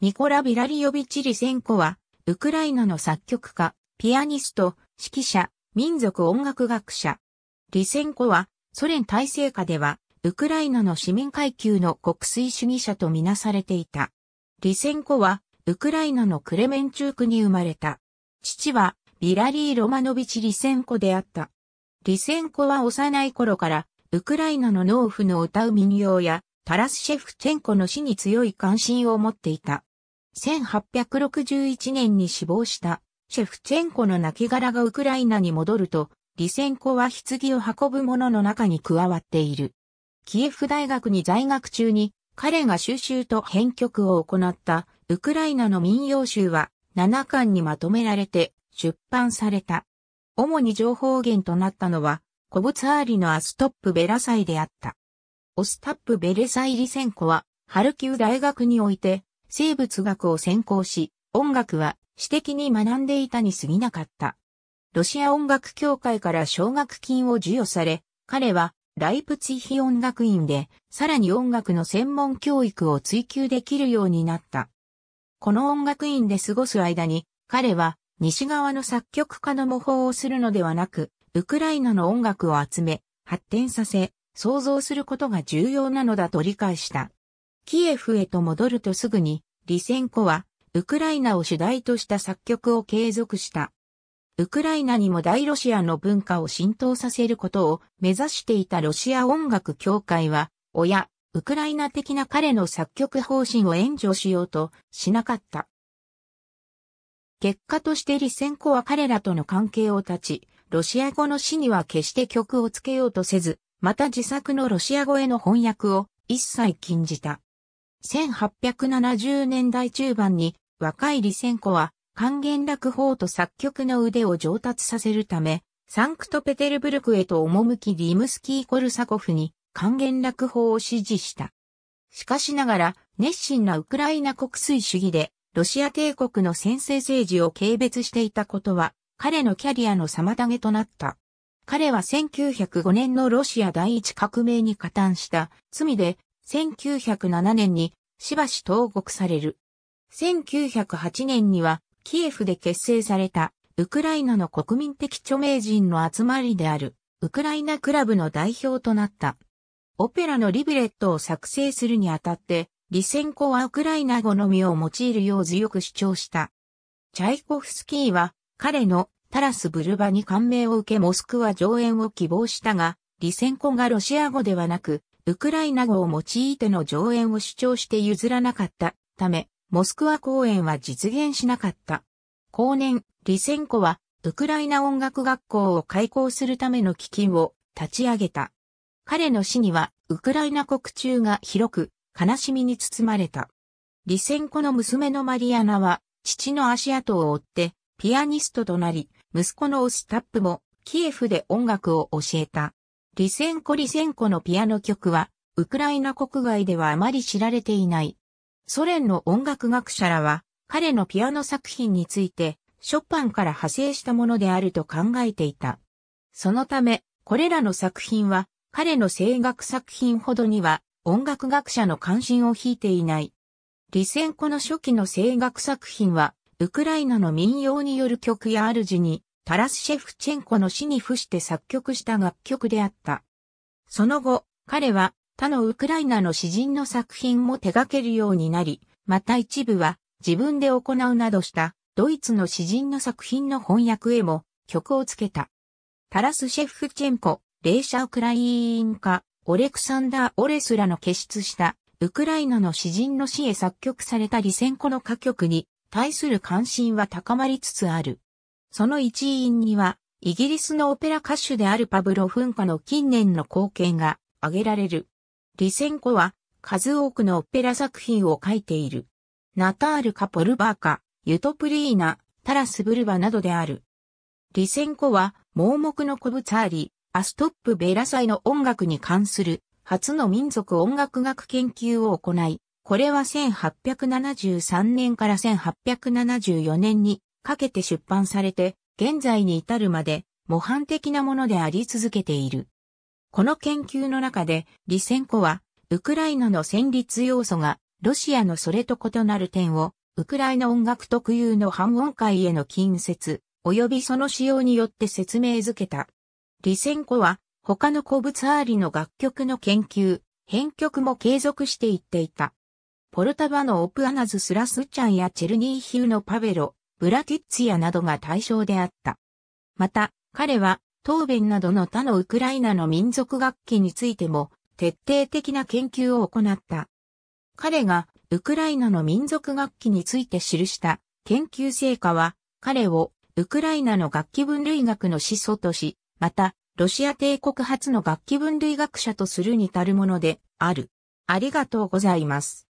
ニコラ・ビラリヨビチ・リセンコは、ウクライナの作曲家、ピアニスト、指揮者、民族音楽学者。リセンコは、ソ連体制下では、ウクライナの市民階級の国粋主義者とみなされていた。リセンコは、ウクライナのクレメンチュークに生まれた。父は、ビラリー・ロマノビチ・リセンコであった。リセンコは幼い頃から、ウクライナの農夫の歌う民謡や、タラスシェフチェンコの死に強い関心を持っていた。1861年に死亡したシェフチェンコの亡骸がウクライナに戻ると、リセンコは棺を運ぶ者の中に加わっている。キエフ大学に在学中に彼が収集と編曲を行ったウクライナの民謡集は7巻にまとめられて出版された。主に情報源となったのはコブツァーリのアストップベラサイであった。オスタップ・ベレサイ・リセンコはハルキウ大学において生物学を専攻し、音楽は私的に学んでいたに過ぎなかった。ロシア音楽協会から奨学金を授与され、彼はライプツィヒ音楽院でさらに音楽の専門教育を追求できるようになった。この音楽院で過ごす間に彼は西側の作曲家の模倣をするのではなく、ウクライナの音楽を集め、発展させ、創造することが重要なのだと理解した。キエフへと戻るとすぐに、リセンコは、ウクライナを主題とした作曲を継続した。ウクライナにも大ロシアの文化を浸透させることを目指していたロシア音楽協会は、親、ウクライナ的な彼の作曲方針を援助しようとしなかった。結果としてリセンコは彼らとの関係を断ち、ロシア語の詩には決して曲をつけようとせず、また自作のロシア語への翻訳を一切禁じた。1870年代中盤に若いリセンコは還元楽法と作曲の腕を上達させるため、サンクトペテルブルクへと赴きリムスキー・コルサコフに還元楽法を支持した。しかしながら、熱心なウクライナ国粋主義で、ロシア帝国の先制政治を軽蔑していたことは、彼のキャリアの妨げとなった。彼は1905年のロシア第一革命に加担した罪で1907年にしばし投獄される。1908年にはキエフで結成されたウクライナの国民的著名人の集まりであるウクライナクラブの代表となった。オペラのリブレットを作成するにあたって、リセンコはウクライナ語のみを用いるよう強く主張した。チャイコフスキーは彼のタラスブルバに感銘を受けモスクワ上演を希望したが、リセンコがロシア語ではなくウクライナ語を用いての上演を主張して譲らなかったため、モスクワ公演は実現しなかった。後年、リセンコは、ウクライナ音楽学校を開校するための基金を立ち上げた。彼の死には、ウクライナ国中が広く、悲しみに包まれた。リセンコの娘のマリアナは、父の足跡を追って、ピアニストとなり、息子のオスタップも、キエフで音楽を教えた。リセンコ・リセンコのピアノ曲は、ウクライナ国外ではあまり知られていない。ソ連の音楽学者らは、彼のピアノ作品について、ショパンから派生したものであると考えていた。そのため、これらの作品は、彼の声楽作品ほどには、音楽学者の関心を引いていない。リセンコの初期の声楽作品は、ウクライナの民謡による曲や主に、タラスシェフチェンコの死に付して作曲した楽曲であった。その後、彼は他のウクライナの詩人の作品も手掛けるようになり、また一部は自分で行うなどしたドイツの詩人の作品の翻訳へも曲をつけた。タラスシェフチェンコ、レーシャ・ウクライン家、オレクサンダー・オレスらの結出したウクライナの詩人の詩へ作曲されたリセンコの歌曲に対する関心は高まりつつある。その一因には、イギリスのオペラ歌手であるパブロフンカの近年の貢献が挙げられる。リセンコは数多くのオペラ作品を書いている。ナタールカ・ポルバーカ、ユトプリーナ、タラス・ブルバなどである。リセンコは盲目の古物あり、アストップ・ベラ祭の音楽に関する初の民族音楽学研究を行い、これは1873年から1874年にかけて出版されて、現在に至るまで模範的なものであり続けている。この研究の中で、リセンコは、ウクライナの戦律要素が、ロシアのそれと異なる点を、ウクライナ音楽特有の半音階への近接、及びその使用によって説明づけた。リセンコは、他の古物アーリの楽曲の研究、編曲も継続していっていた。ポルタバのオプアナズ・スラスチャンやチェルニーヒウのパベロ、ブラティッツィアなどが対象であった。また、彼は、答弁などの他のウクライナの民族楽器についても、徹底的な研究を行った。彼が、ウクライナの民族楽器について記した研究成果は、彼をウクライナの楽器分類学の始祖とし、また、ロシア帝国初の楽器分類学者とするに足るものである。ありがとうございます。